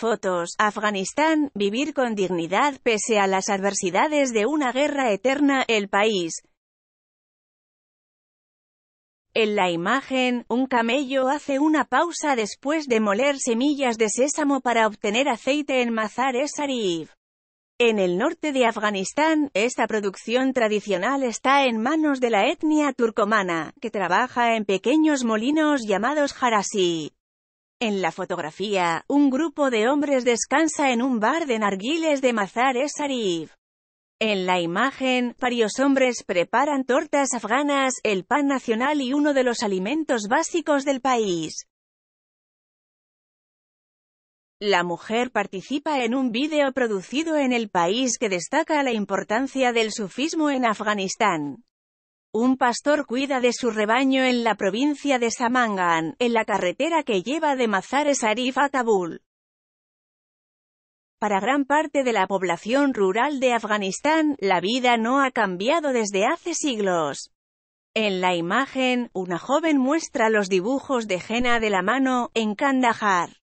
Fotos. Afganistán, vivir con dignidad pese a las adversidades de una guerra eterna, el país. En la imagen, un camello hace una pausa después de moler semillas de sésamo para obtener aceite en Mazar-e-Sharif. En el norte de Afganistán, esta producción tradicional está en manos de la etnia turcomana, que trabaja en pequeños molinos llamados harasi. En la fotografía, un grupo de hombres descansa en un bar de narguiles de Mazar-e Sharif. En la imagen, varios hombres preparan tortas afganas, el pan nacional y uno de los alimentos básicos del país. La mujer participa en un vídeo producido en el país que destaca la importancia del sufismo en Afganistán. Un pastor cuida de su rebaño en la provincia de Samangan, en la carretera que lleva de Mazares Arif a Kabul. Para gran parte de la población rural de Afganistán, la vida no ha cambiado desde hace siglos. En la imagen, una joven muestra los dibujos de Jena de la mano, en Kandahar.